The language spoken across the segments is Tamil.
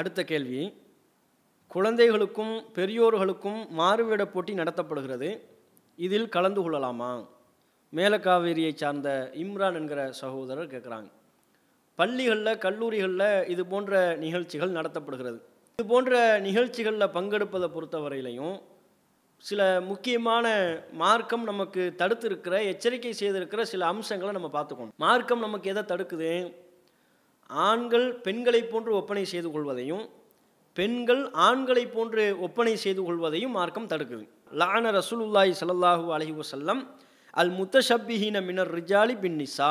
அடுத்த கேள்வி குழந்தைகளுக்கும் பெரியோர்களுக்கும் மாறுவேட போட்டி நடத்தப்படுகிறது இதில் கலந்து கொள்ளலாமா மேலக்காவேரியை சார்ந்த இம்ரான் என்கிற சகோதரர் கேட்குறாங்க பள்ளிகளில் கல்லூரிகளில் இது போன்ற நிகழ்ச்சிகள் நடத்தப்படுகிறது இது போன்ற நிகழ்ச்சிகளில் பங்கெடுப்பதை பொறுத்தவரையிலையும் சில முக்கியமான மார்க்கம் நமக்கு தடுத்திருக்கிற எச்சரிக்கை செய்திருக்கிற சில அம்சங்களை நம்ம பார்த்துக்கணும் மார்க்கம் நமக்கு எதை தடுக்குது ஆண்கள் பெண்களை போன்று ஒப்பனை செய்து கொள்வதையும் பெண்கள் ஆண்களை போன்று ஒப்பனை செய்து கொள்வதையும் மார்க்கம் தடுக்குது லான ரசூலுல்லாய் சல்லாஹு அலஹி வசல்லம் அல் முத்தஷப்பிஹீன மினர் ரிஜாலி பின் நிசா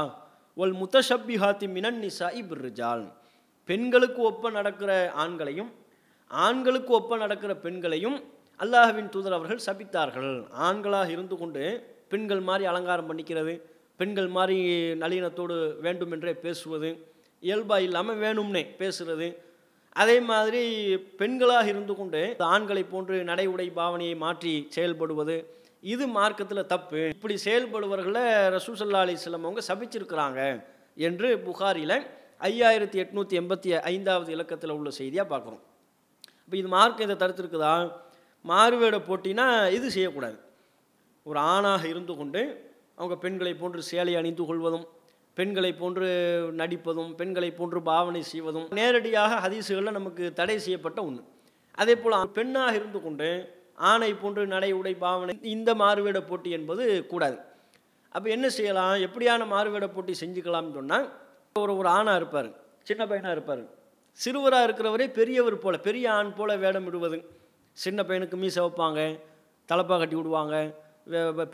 ஒல் முத்தஷப்பிஹாத்தி மினன் நிசா இப் ரிஜால் பெண்களுக்கு ஒப்ப நடக்கிற ஆண்களையும் ஆண்களுக்கு ஒப்ப நடக்கிற பெண்களையும் அல்லாஹுவின் தூதர் அவர்கள் சபித்தார்கள் ஆண்களாக இருந்து கொண்டு பெண்கள் மாதிரி அலங்காரம் பண்ணிக்கிறது பெண்கள் மாதிரி நளினத்தோடு வேண்டுமென்றே பேசுவது இயல்பாக இல்லாமல் வேணும்னே பேசுகிறது அதே மாதிரி பெண்களாக இருந்து கொண்டு ஆண்களை போன்று நடை உடை பாவனையை மாற்றி செயல்படுவது இது மார்க்கத்தில் தப்பு இப்படி செயல்படுவர்களை ரசூசல்லா அலிஸ்லம் அவங்க சபிச்சிருக்கிறாங்க என்று புகாரியில் ஐயாயிரத்தி எட்நூற்றி எண்பத்தி ஐந்தாவது இலக்கத்தில் உள்ள செய்தியாக பார்க்குறோம் இப்போ இது மார்க்கம் இதை தடுத்துருக்குதா மாறுவேட போட்டினா இது செய்யக்கூடாது ஒரு ஆணாக இருந்து கொண்டு அவங்க பெண்களை போன்று சேலை அணிந்து கொள்வதும் பெண்களை போன்று நடிப்பதும் பெண்களை போன்று பாவனை செய்வதும் நேரடியாக ஹதீசுகளில் நமக்கு தடை செய்யப்பட்ட ஒன்று அதே போல் பெண்ணாக இருந்து கொண்டு ஆணை போன்று நடை உடை பாவனை இந்த மாறுவேட போட்டி என்பது கூடாது அப்போ என்ன செய்யலாம் எப்படியான மாறுவேட போட்டி செஞ்சுக்கலாம்னு சொன்னால் ஒரு ஒரு ஆணாக இருப்பார் சின்ன பையனாக இருப்பார் சிறுவராக இருக்கிறவரே பெரியவர் போல் பெரிய ஆண் போல் வேடம் விடுவது சின்ன பையனுக்கு மீசை வைப்பாங்க தலப்பாக கட்டி விடுவாங்க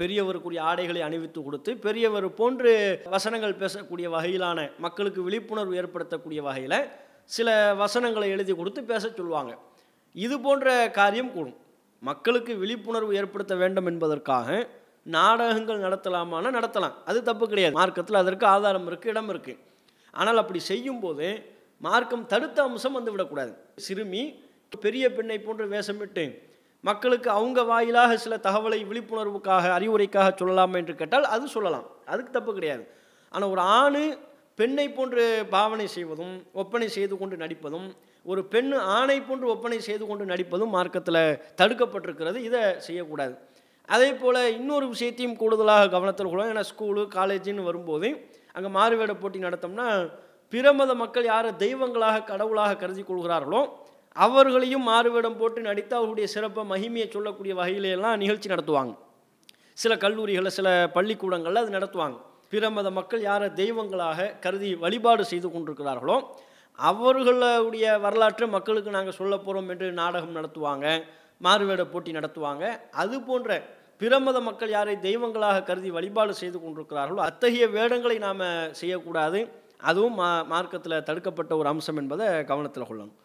பெரியவருக்குரிய ஆடைகளை அணிவித்து கொடுத்து பெரியவர் போன்று வசனங்கள் பேசக்கூடிய வகையிலான மக்களுக்கு விழிப்புணர்வு ஏற்படுத்தக்கூடிய வகையில் சில வசனங்களை எழுதி கொடுத்து பேச சொல்லுவாங்க இது போன்ற காரியம் கூடும் மக்களுக்கு விழிப்புணர்வு ஏற்படுத்த வேண்டும் என்பதற்காக நாடகங்கள் நடத்தலாமான நடத்தலாம் அது தப்பு கிடையாது மார்க்கத்தில் அதற்கு ஆதாரம் இருக்குது இடம் இருக்குது ஆனால் அப்படி செய்யும்போது மார்க்கம் தடுத்த அம்சம் வந்து விடக்கூடாது சிறுமி பெரிய பெண்ணை போன்று வேஷமிட்டு மக்களுக்கு அவங்க வாயிலாக சில தகவலை விழிப்புணர்வுக்காக அறிவுரைக்காக சொல்லலாம் என்று கேட்டால் அது சொல்லலாம் அதுக்கு தப்பு கிடையாது ஆனால் ஒரு ஆண் பெண்ணை போன்று பாவனை செய்வதும் ஒப்பனை செய்து கொண்டு நடிப்பதும் ஒரு பெண் ஆணை போன்று ஒப்பனை செய்து கொண்டு நடிப்பதும் மார்க்கத்தில் தடுக்கப்பட்டிருக்கிறது இதை செய்யக்கூடாது அதே போல் இன்னொரு விஷயத்தையும் கூடுதலாக கவனத்தில் கொள்ளும் ஏன்னா ஸ்கூலு காலேஜின்னு வரும்போது அங்கே மாறுவேட போட்டி நடத்தோம்னா பிற மத மக்கள் யாரை தெய்வங்களாக கடவுளாக கருதி கொள்கிறார்களோ அவர்களையும் மாறுவேடம் போட்டு நடித்து அவர்களுடைய சிறப்பை மகிமையை சொல்லக்கூடிய வகையிலெல்லாம் நிகழ்ச்சி நடத்துவாங்க சில கல்லூரிகளில் சில பள்ளிக்கூடங்களில் அது நடத்துவாங்க பிற மத மக்கள் யாரை தெய்வங்களாக கருதி வழிபாடு செய்து கொண்டிருக்கிறார்களோ அவர்களுடைய வரலாற்றை மக்களுக்கு நாங்கள் சொல்ல போகிறோம் என்று நாடகம் நடத்துவாங்க மாறுவேட போட்டி நடத்துவாங்க அது போன்ற பிரமத மக்கள் யாரை தெய்வங்களாக கருதி வழிபாடு செய்து கொண்டிருக்கிறார்களோ அத்தகைய வேடங்களை நாம் செய்யக்கூடாது அதுவும் மா மார்க்கத்தில் தடுக்கப்பட்ட ஒரு அம்சம் என்பதை கவனத்தில் கொள்ளணும்